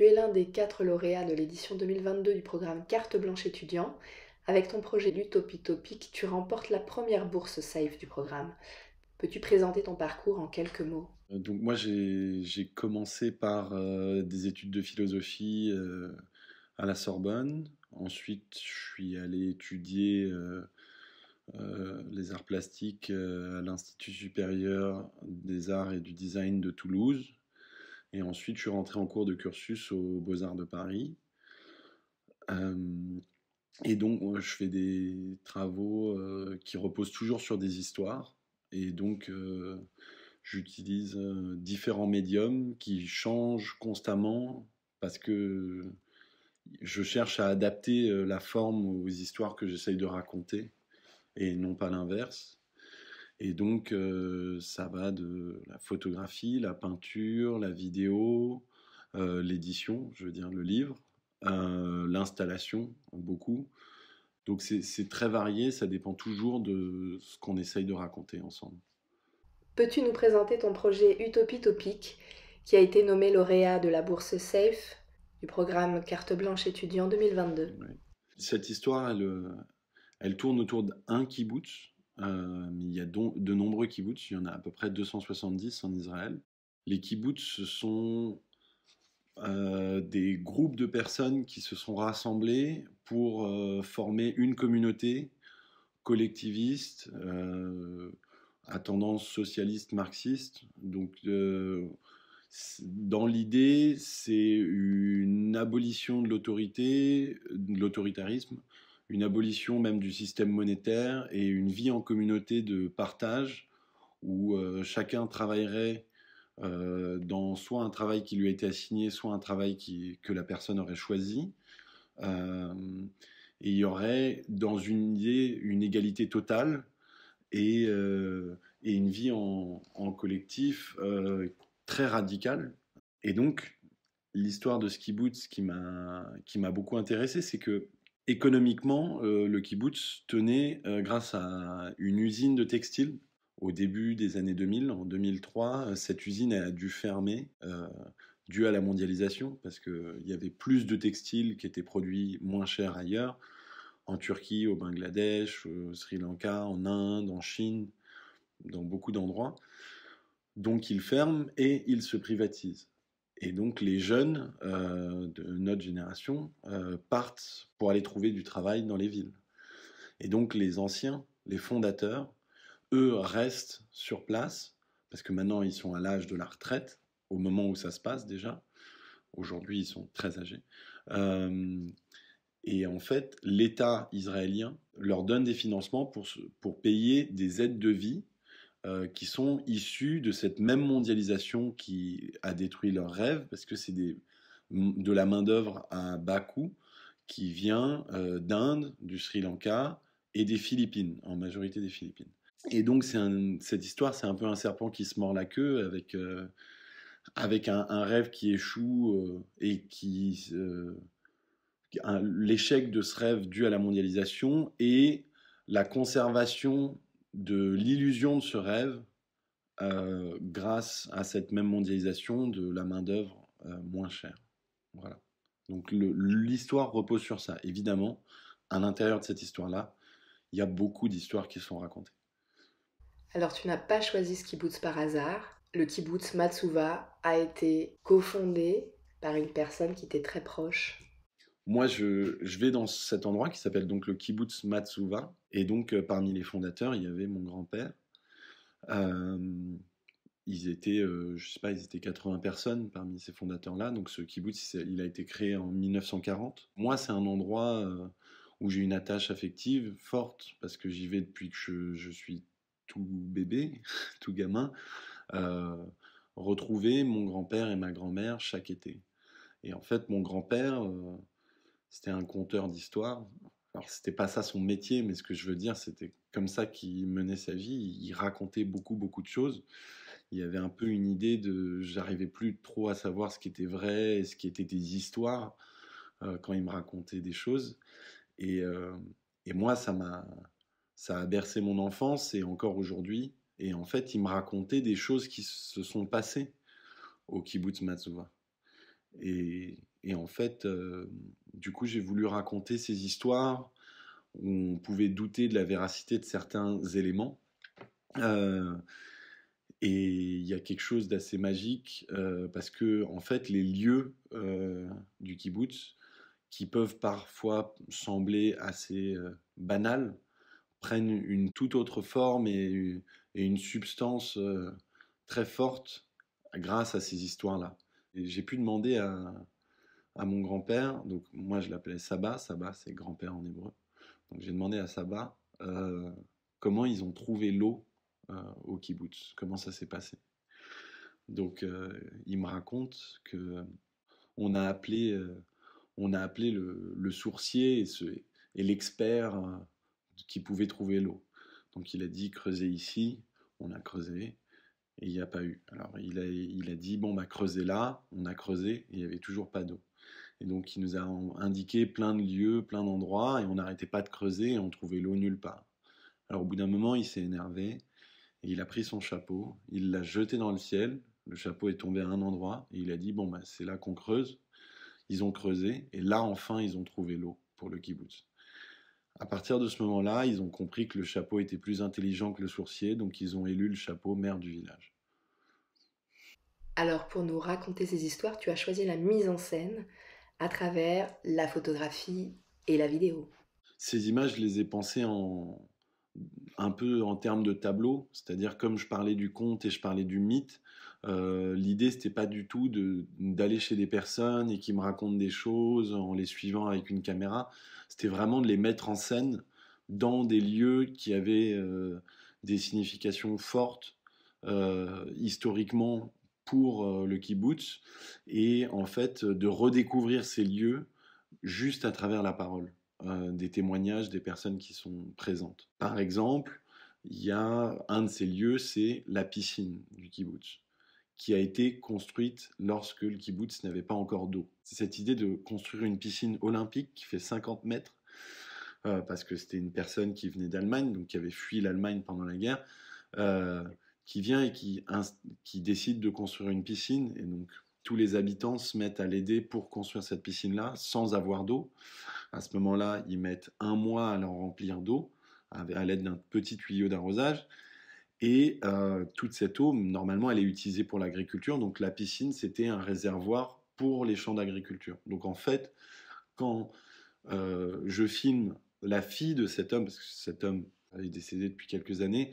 Tu es l'un des quatre lauréats de l'édition 2022 du programme Carte Blanche étudiant. Avec ton projet d'Utopie Topique, tu remportes la première bourse SAFE du programme. Peux-tu présenter ton parcours en quelques mots euh, Donc moi j'ai commencé par euh, des études de philosophie euh, à la Sorbonne. Ensuite je suis allé étudier les arts plastiques à l'Institut supérieur des arts et du design de Toulouse et ensuite, je suis rentré en cours de cursus au Beaux-Arts de Paris. Euh, et donc, euh, je fais des travaux euh, qui reposent toujours sur des histoires. Et donc, j'utilise différents médiums qui changent constamment parce que je cherche à adapter la forme aux histoires que j'essaye de raconter et non pas l'inverse. Et donc, ça va de la photographie, la peinture, la vidéo, l'édition, je veux dire le livre, l'installation, beaucoup. Donc, c'est très varié, ça dépend toujours de ce qu'on essaye de raconter ensemble. Peux-tu nous présenter ton projet Utopie Topique, qui a été nommé lauréat de la bourse SAFE du programme Carte Blanche étudiant 2022 Cette histoire, elle, elle tourne autour d'un kibbutz euh, il y a de nombreux kibbutz, il y en a à peu près 270 en Israël. Les kibbutz, ce sont euh, des groupes de personnes qui se sont rassemblés pour euh, former une communauté collectiviste à tendance socialiste marxiste. Donc, dans l'idée, c'est une abolition de l'autorité, de l'autoritarisme, une abolition même du système monétaire et une vie en communauté de partage où euh, chacun travaillerait euh, dans soit un travail qui lui a été assigné, soit un travail qui, que la personne aurait choisi. Euh, et il y aurait dans une idée une égalité totale et, une vie en, collectif très radicale. Et donc, l'histoire de ce m'a qui m'a beaucoup intéressé, c'est que économiquement, euh, le kibbutz tenait euh, grâce à une usine de textile au début des années 2000. En 2003, euh, cette usine a dû fermer dû à la mondialisation parce qu'il y avait plus de textiles qui étaient produits moins cher ailleurs, en Turquie, au Bangladesh, au Sri Lanka, en Inde, en Chine, dans beaucoup d'endroits. Donc ils ferment et ils se privatisent. Et donc les jeunes euh, de notre génération euh, partent pour aller trouver du travail dans les villes. Et donc les anciens, les fondateurs, eux restent sur place, parce que maintenant ils sont à l'âge de la retraite, au moment où ça se passe déjà. Aujourd'hui ils sont très âgés. Euh, et en fait, l'État israélien leur donne des financements pour, pour payer des aides de vie euh, qui sont issus de cette même mondialisation qui a détruit leurs rêves, parce que c'est de la main-d'œuvre à bas coût qui vient euh, d'Inde, du Sri Lanka et des Philippines, en majorité des Philippines. Et donc, un, cette histoire, c'est un peu un serpent qui se mord la queue avec, euh, avec un, un, rêve qui échoue et qui. l'échec de ce rêve dû à la mondialisation et la conservation de l'illusion de ce rêve euh, grâce à cette même mondialisation de la main-d'œuvre euh, moins chère. Voilà. Donc l'histoire repose sur ça. Évidemment, à l'intérieur de cette histoire-là, il y a beaucoup d'histoires qui sont racontées. Alors tu n'as pas choisi ce kibbutz par hasard. Le kibbutz Matsuva a été cofondé par une personne qui était très proche. Moi, je, je, vais dans cet endroit qui s'appelle donc le kibbutz Matsuva, et donc, euh, parmi les fondateurs, il y avait mon grand-père. Euh, ils étaient, euh, je sais pas, ils étaient 80 personnes parmi ces fondateurs-là. Donc, ce kibbutz, il a été créé en 1940. Moi, c'est un endroit où j'ai une attache affective forte parce que j'y vais depuis que je, suis tout bébé, tout gamin, retrouver mon grand-père et ma grand-mère chaque été. Et en fait, mon grand-père, c'était un conteur d'histoire alors c'était pas ça son métier, mais ce que je veux dire, c'était comme ça qu'il menait sa vie. Il racontait beaucoup, beaucoup de choses. Il y avait un peu une idée de, j'arrivais plus trop à savoir ce qui était vrai et ce qui était des histoires euh, quand il me racontait des choses. Et, euh, et moi, ça m'a, ça a bercé mon enfance et encore aujourd'hui. Et en fait, il me racontait des choses qui se sont passées au kibbutz Matsuva. Et, et en fait, euh, du coup, j'ai voulu raconter ces histoires où on pouvait douter de la véracité de certains éléments. Euh, et il y a quelque chose d'assez magique euh, parce que, en fait, les lieux euh, du kibbutz, qui peuvent parfois sembler assez banals, prennent une toute autre forme et, une substance très forte grâce à ces histoires-là. J'ai pu demander à, à mon grand-père. Donc moi, je l'appelais Saba. Saba, c'est grand-père en hébreu. Donc j'ai demandé à Saba euh, comment ils ont trouvé l'eau euh, au kibbutz, comment ça s'est passé. Donc euh, il me raconte que on a appelé, on a appelé le, sourcier et, l'expert qui pouvait trouver l'eau. Donc il a dit creuser ici, on a creusé, et il n'y a pas eu. Alors il a, il a dit, bon, bah, creusez là, on a creusé, et il n'y avait toujours pas d'eau. Et donc, il nous a indiqué plein de lieux, plein d'endroits, et on n'arrêtait pas de creuser, et on trouvait l'eau nulle part. Alors, au bout d'un moment, il s'est énervé, et il a pris son chapeau, il l'a jeté dans le ciel, le chapeau est tombé à un endroit, et il a dit, bon, bah, c'est là qu'on creuse. Ils ont creusé, et là, enfin, ils ont trouvé l'eau pour le kibbutz. À partir de ce moment-là, ils ont compris que le chapeau était plus intelligent que le sourcier, donc ils ont élu le chapeau maire du village. Alors, pour nous raconter ces histoires, tu as choisi la mise en scène, à travers la photographie et la vidéo. Ces images, je les ai pensées en, un peu en termes de tableau, c'est-à-dire comme je parlais du conte et je parlais du mythe, euh, l'idée c'était pas du tout d'aller chez des personnes et qui me racontent des choses en les suivant avec une caméra, c'était vraiment de les mettre en scène dans des lieux qui avaient euh, des significations fortes euh, historiquement pour euh, le kibbutz et en fait de redécouvrir ces lieux juste à travers la parole, euh, des témoignages des personnes qui sont présentes. Par exemple, il y a un de ces lieux, c'est la piscine du kibbutz, qui a été construite lorsque le kibbutz n'avait pas encore d'eau. cette idée de construire une piscine olympique qui fait 50 mètres, euh, parce que c'était une personne qui venait d'Allemagne, donc qui avait fui l'Allemagne pendant la guerre qui vient et qui, qui décide de construire une piscine. Et donc, tous les habitants se mettent à l'aider pour construire cette piscine-là sans avoir d'eau. À ce moment-là, ils mettent un mois à l'en remplir d'eau à l'aide d'un petit tuyau d'arrosage. Et euh, toute cette eau, normalement, elle est utilisée pour l'agriculture. Donc la piscine, c'était un réservoir pour les champs d'agriculture. Donc en fait, quand euh, je filme la fille de cet homme, parce que cet homme est décédé depuis quelques années,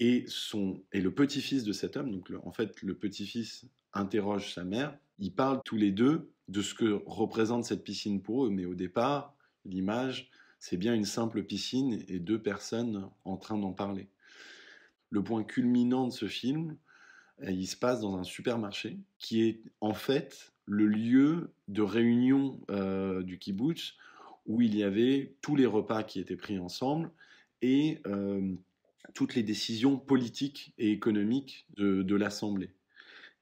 et, son, et le petit-fils de cet homme, donc en fait le petit-fils interroge sa mère, ils parlent tous les deux de ce que représente cette piscine pour eux, mais au départ, l'image, c'est bien une simple piscine et deux personnes en train d'en parler. Le point culminant de ce film, euh, il se passe dans un supermarché qui est en fait le lieu de réunion euh, du kibbutz où il y avait tous les repas qui étaient pris ensemble et euh, toutes les décisions politiques et économiques de, l'Assemblée.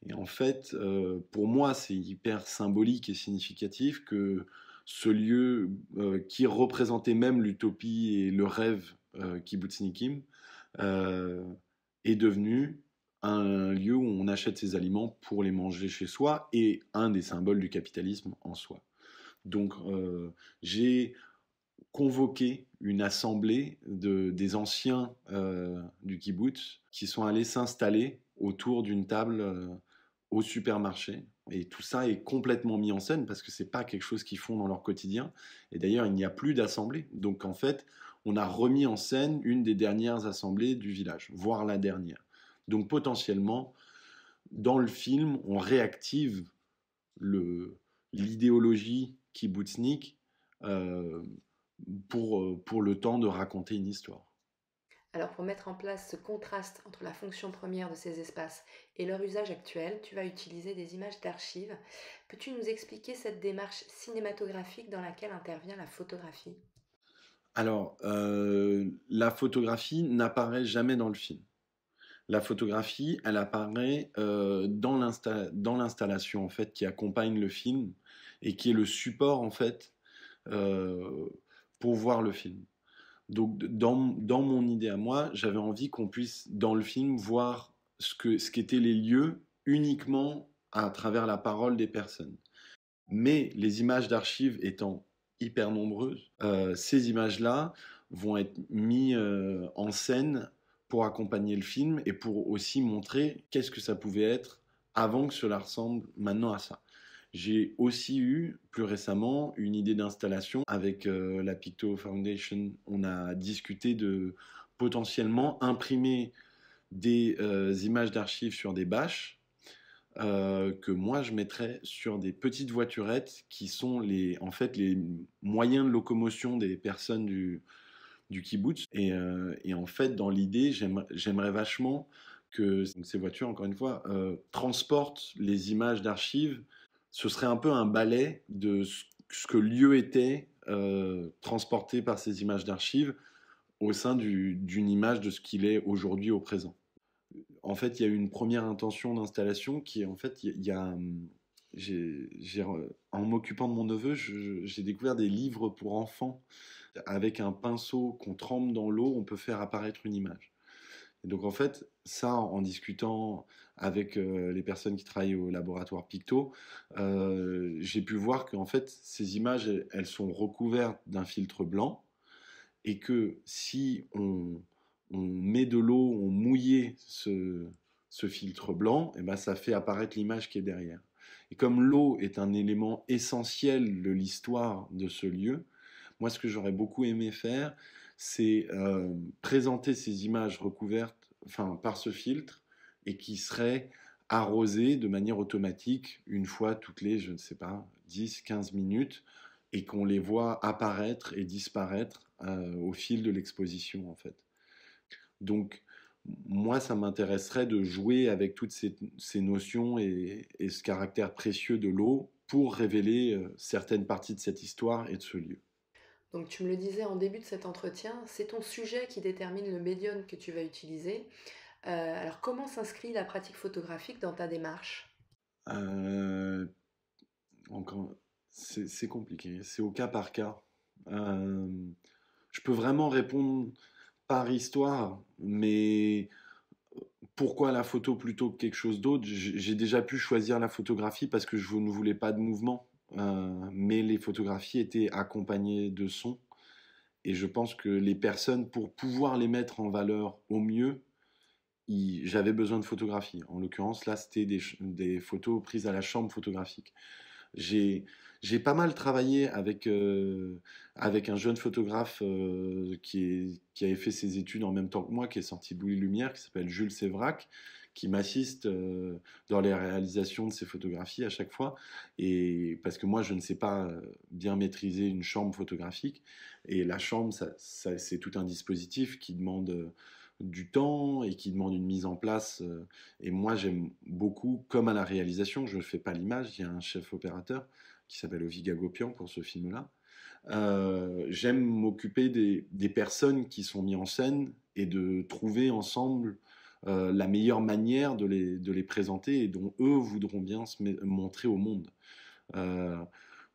Et en fait, euh, pour moi, c'est hyper symbolique et significatif que ce lieu euh, qui représentait même l'utopie et le rêve euh, kibbutznikim euh, est devenu un lieu où on achète ses aliments pour les manger chez soi et un des symboles du capitalisme en soi. Donc j'ai convoquer une assemblée de, des anciens euh, du kibbutz qui sont allés s'installer autour d'une table euh, au supermarché. Et tout ça est complètement mis en scène parce que c'est pas quelque chose qu'ils font dans leur quotidien. Et d'ailleurs, il n'y a plus d'assemblée. Donc en fait, on a remis en scène une des dernières assemblées du village, voire la dernière. Donc potentiellement, dans le film, on réactive l'idéologie kibbutznik euh, pour, euh, pour le temps de raconter une histoire. Alors pour mettre en place ce contraste entre la fonction première de ces espaces et leur usage actuel, tu vas utiliser des images d'archives. Peux-tu nous expliquer cette démarche cinématographique dans laquelle intervient la photographie Alors, euh, la photographie n'apparaît jamais dans le film. La photographie, elle apparaît euh, dans l'installation en fait qui accompagne le film et qui est le support en fait voir le film. Donc, dans, mon idée à moi, j'avais envie qu'on puisse, dans le film, voir ce qu'étaient ce les lieux uniquement à travers la parole des personnes. Mais les images d'archives étant hyper nombreuses, euh, ces images-là vont être mises euh, en scène pour accompagner le film et pour aussi montrer qu'est-ce que ça pouvait être avant que cela ressemble maintenant à ça. J'ai aussi eu plus récemment une idée d'installation avec euh, la Picto Foundation. On a discuté de potentiellement imprimer des euh, images d'archives sur des bâches euh, que moi je mettrais sur des petites voiturettes qui sont les, en fait les moyens de locomotion des personnes du, du kibbutz. et, en fait, dans l'idée, j'aimerais vachement que ces voitures, encore une fois, transportent les images d'archives ce serait un peu un balai de ce que lieu était euh, transporté par ces images d'archives au sein d'une image de ce qu'il est aujourd'hui au présent. En fait, il y a eu une première intention d'installation qui est en fait, il y a, hum, en m'occupant de mon neveu, j'ai découvert des livres pour enfants. Avec un pinceau qu'on trempe dans l'eau, on peut faire apparaître une image donc en fait, ça, en discutant avec euh, les personnes qui travaillent au laboratoire Picto, euh, j'ai pu voir qu'en fait, ces images, elles sont recouvertes d'un filtre blanc, et que si on, met de l'eau, on mouillait ce, filtre blanc, et eh ben ça fait apparaître l'image qui est derrière. Et comme l'eau est un élément essentiel de l'histoire de ce lieu, moi ce que j'aurais beaucoup aimé faire, c'est euh, présenter ces images recouvertes enfin, par ce filtre et qui seraient arrosées de manière automatique une fois toutes les, je ne sais pas, 10-15 minutes et qu'on les voit apparaître et disparaître euh, au fil de l'exposition en fait. Donc moi, ça m'intéresserait de jouer avec toutes ces, notions et, ce caractère précieux de l'eau pour révéler euh, certaines parties de cette histoire et de ce lieu. Donc tu me le disais en début de cet entretien, c'est ton sujet qui détermine le médium que tu vas utiliser. Euh, alors comment s'inscrit la pratique photographique dans ta démarche euh, C'est compliqué, c'est au cas par cas. Euh, je peux vraiment répondre par histoire, mais pourquoi la photo plutôt que quelque chose d'autre J'ai déjà pu choisir la photographie parce que je ne voulais pas de mouvement. Euh, mais les photographies étaient accompagnées de sons. Et je pense que les personnes, pour pouvoir les mettre en valeur au mieux, j'avais besoin de photographies. En l'occurrence, là, c'était des, des, photos prises à la chambre photographique. J'ai j'ai pas mal travaillé avec, euh, avec un jeune photographe euh, qui, avait fait ses études en même temps que moi, qui est sorti de Lumière, qui s'appelle Jules Sévrac, qui m'assiste euh, dans les réalisations de ses photographies à chaque fois. Et parce que moi, je ne sais pas bien maîtriser une chambre photographique. Et la chambre, c'est tout un dispositif qui demande du temps et qui demande une mise en place. Et moi, j'aime beaucoup, comme à la réalisation, je ne fais pas l'image, il y a un chef opérateur qui s'appelle Oviga Gopian pour ce film-là. Euh, j'aime m'occuper des, personnes qui sont mises en scène et de trouver ensemble euh, la meilleure manière de les, présenter et dont eux voudront bien se montrer au monde. Euh,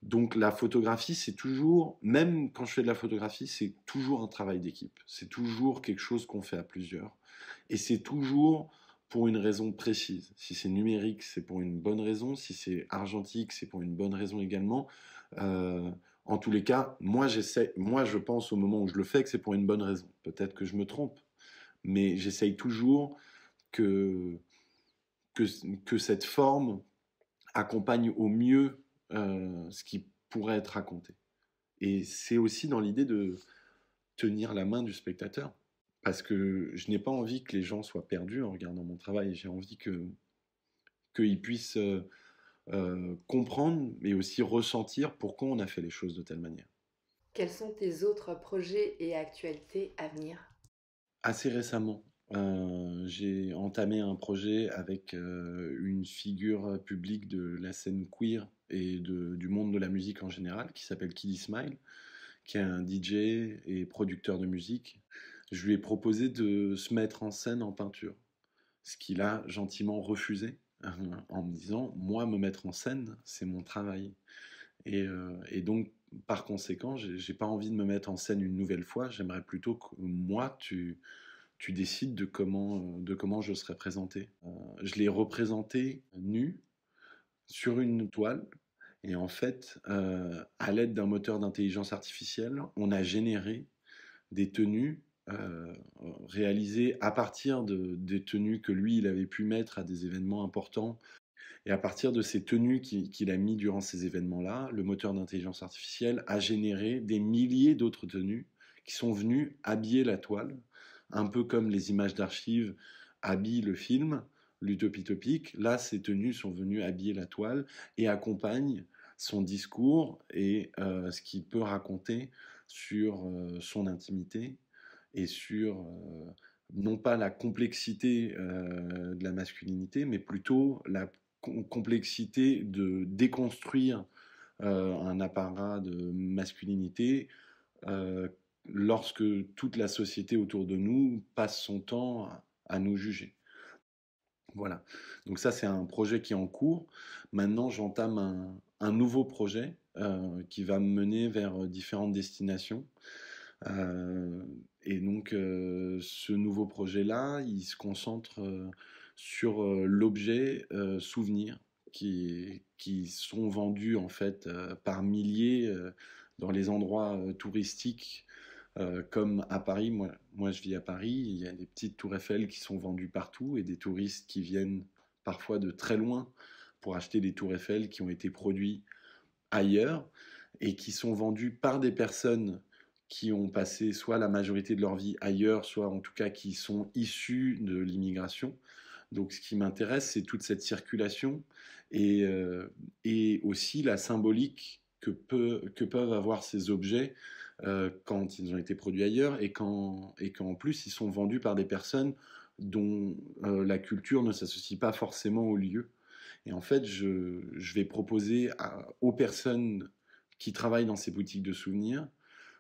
donc la photographie, c'est toujours, même quand je fais de la photographie, c'est toujours un travail d'équipe. C'est toujours quelque chose qu'on fait à plusieurs. Et c'est toujours pour une raison précise. Si c'est numérique, c'est pour une bonne raison. Si c'est argentique, c'est pour une bonne raison également. Euh, en tous les cas, moi j'essaie, moi je pense au moment où je le fais que c'est pour une bonne raison. Peut-être que je me trompe, mais j'essaye toujours que, que, cette forme accompagne au mieux euh, ce qui pourrait être raconté. Et c'est aussi dans l'idée de tenir la main du spectateur parce que je n'ai pas envie que les gens soient perdus en regardant mon travail. J'ai envie que qu'ils puissent euh, euh, comprendre, mais aussi ressentir pourquoi on a fait les choses de telle manière. Quels sont tes autres projets et actualités à venir Assez récemment, euh, j'ai entamé un projet avec une figure publique de la scène queer et du monde de la musique en général, qui s'appelle Kiddy Smile, qui est un DJ et producteur de musique je lui ai proposé de se mettre en scène en peinture, ce qu'il a gentiment refusé euh, en me disant, moi, me mettre en scène, c'est mon travail. Et, euh, donc, par conséquent, j'ai pas envie de me mettre en scène une nouvelle fois, j'aimerais plutôt que moi, tu, décides euh, de comment, je serai présenté. je l'ai représenté nu, sur une toile, et en fait, à l'aide d'un moteur d'intelligence artificielle, on a généré des tenues euh, réalisé à partir de, des tenues que lui, il avait pu mettre à des événements importants, et à partir de ces tenues qu'il a mis durant ces événements-là, le moteur d'intelligence artificielle a généré des milliers d'autres tenues qui sont venues habiller la toile, un peu comme les images d'archives habillent le film, l'utopie topique. Là, ces tenues sont venues habiller la toile et accompagnent son discours et euh, ce qu'il peut raconter sur euh, son intimité et sur euh, non pas la complexité euh, de la masculinité, mais plutôt la complexité de déconstruire euh, un apparat de masculinité lorsque toute la société autour de nous passe son temps à nous juger. Voilà. Donc ça, c'est un projet qui est en cours. Maintenant, j'entame un, nouveau projet qui va me mener vers différentes destinations. Et donc, euh, ce nouveau projet-là, il se concentre euh, sur euh, l'objet souvenir qui, qui, sont vendus en fait par milliers dans les endroits touristiques. comme à Paris, moi, moi je vis à Paris, il y a des petites tours Eiffel qui sont vendues partout et des touristes qui viennent parfois de très loin pour acheter des tours Eiffel qui ont été produits ailleurs et qui sont vendus par des personnes qui ont passé soit la majorité de leur vie ailleurs, soit en tout cas qui sont issus de l'immigration. Donc ce qui m'intéresse, c'est toute cette circulation et, euh, et aussi la symbolique que, peut, que peuvent avoir ces objets euh, quand ils ont été produits ailleurs et quand, et quand plus ils sont vendus par des personnes dont euh, la culture ne s'associe pas forcément au lieu. Et en fait, je, je vais proposer aux personnes qui travaillent dans ces boutiques de souvenirs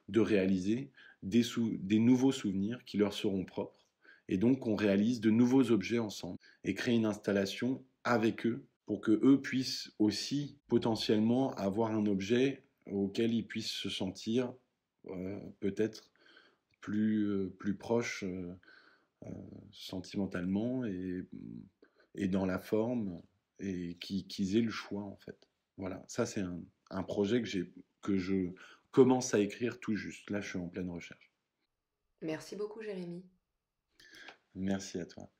de réaliser des, nouveaux souvenirs qui leur seront propres. Et donc on réalise de nouveaux objets ensemble et crée une installation avec eux pour que eux puissent aussi potentiellement avoir un objet auquel ils puissent se sentir euh, peut-être plus, euh, plus proches euh, sentimentalement et, dans la forme et qu'ils aient le choix en fait. Voilà, ça c'est un, projet que, que je commence à écrire tout juste. Là, je suis en pleine recherche. Merci beaucoup, Jérémy. Merci à toi.